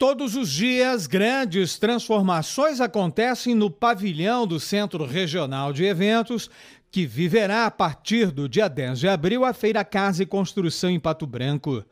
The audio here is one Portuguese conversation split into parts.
Todos os dias, grandes transformações acontecem no pavilhão do Centro Regional de Eventos, que viverá a partir do dia 10 de abril a Feira Casa e Construção em Pato Branco.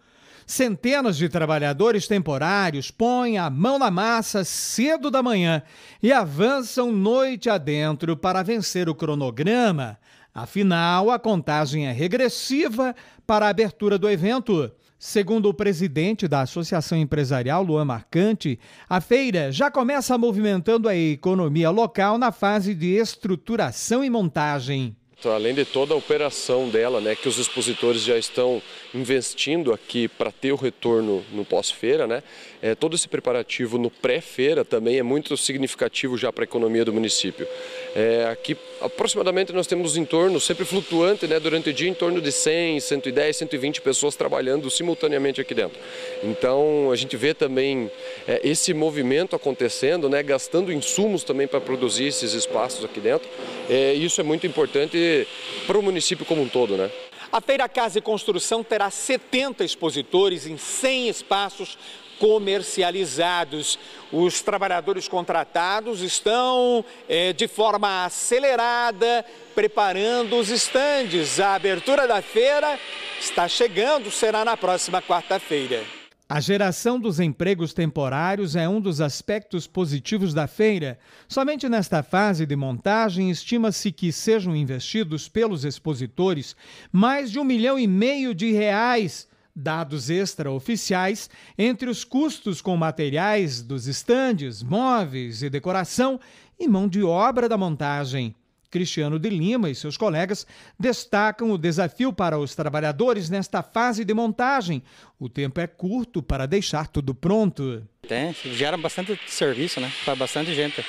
Centenas de trabalhadores temporários põem a mão na massa cedo da manhã e avançam noite adentro para vencer o cronograma. Afinal, a contagem é regressiva para a abertura do evento. Segundo o presidente da Associação Empresarial, Luan Marcante, a feira já começa movimentando a economia local na fase de estruturação e montagem. Então, além de toda a operação dela, né, que os expositores já estão investindo aqui para ter o retorno no pós-feira, né, é, todo esse preparativo no pré-feira também é muito significativo já para a economia do município. É, aqui, aproximadamente, nós temos em torno, sempre flutuante, né, durante o dia, em torno de 100, 110, 120 pessoas trabalhando simultaneamente aqui dentro. Então, a gente vê também é, esse movimento acontecendo, né, gastando insumos também para produzir esses espaços aqui dentro. É, isso é muito importante para o município como um todo, né? A Feira Casa e Construção terá 70 expositores em 100 espaços comercializados. Os trabalhadores contratados estão é, de forma acelerada preparando os estandes. A abertura da feira está chegando, será na próxima quarta-feira. A geração dos empregos temporários é um dos aspectos positivos da feira. Somente nesta fase de montagem, estima-se que sejam investidos pelos expositores mais de um milhão e meio de reais, dados extraoficiais, entre os custos com materiais dos estandes, móveis e decoração e mão de obra da montagem. Cristiano de Lima e seus colegas destacam o desafio para os trabalhadores nesta fase de montagem. O tempo é curto para deixar tudo pronto. Tem, gera bastante serviço, né? Para bastante gente.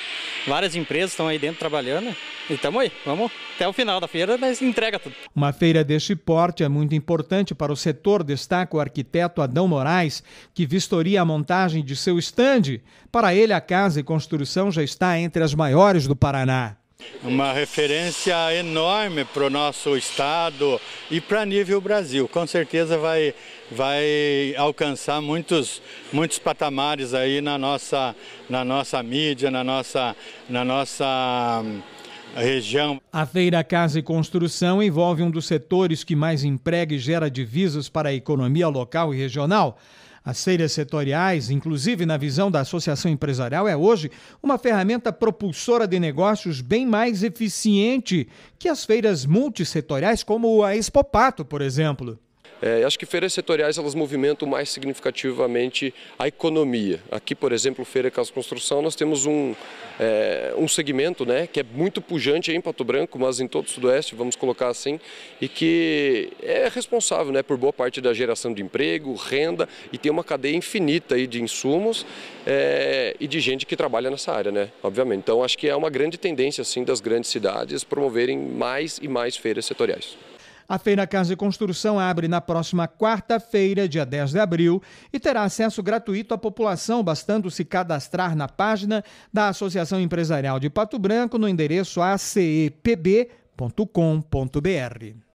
Várias empresas estão aí dentro trabalhando. E estamos aí, vamos até o final da feira, mas entrega tudo. Uma feira deste porte é muito importante para o setor, destaca o arquiteto Adão Moraes, que vistoria a montagem de seu estande. Para ele, a casa e construção já está entre as maiores do Paraná. Uma referência enorme para o nosso estado e para nível Brasil. Com certeza vai, vai alcançar muitos, muitos patamares aí na nossa, na nossa mídia, na nossa, na nossa hum, região. A feira Casa e Construção envolve um dos setores que mais emprega e gera divisas para a economia local e regional. As feiras setoriais, inclusive na visão da associação empresarial, é hoje uma ferramenta propulsora de negócios bem mais eficiente que as feiras multissetoriais, como a Expopato, por exemplo. É, acho que feiras setoriais elas movimentam mais significativamente a economia. Aqui, por exemplo, Feira Casa Construção, nós temos um, é, um segmento né, que é muito pujante em Pato Branco, mas em todo o Sudoeste, vamos colocar assim, e que é responsável né, por boa parte da geração de emprego, renda e tem uma cadeia infinita aí de insumos é, e de gente que trabalha nessa área, né, obviamente. Então, acho que é uma grande tendência assim, das grandes cidades promoverem mais e mais feiras setoriais. A Feira Casa e Construção abre na próxima quarta-feira, dia 10 de abril, e terá acesso gratuito à população, bastando se cadastrar na página da Associação Empresarial de Pato Branco no endereço acepb.com.br.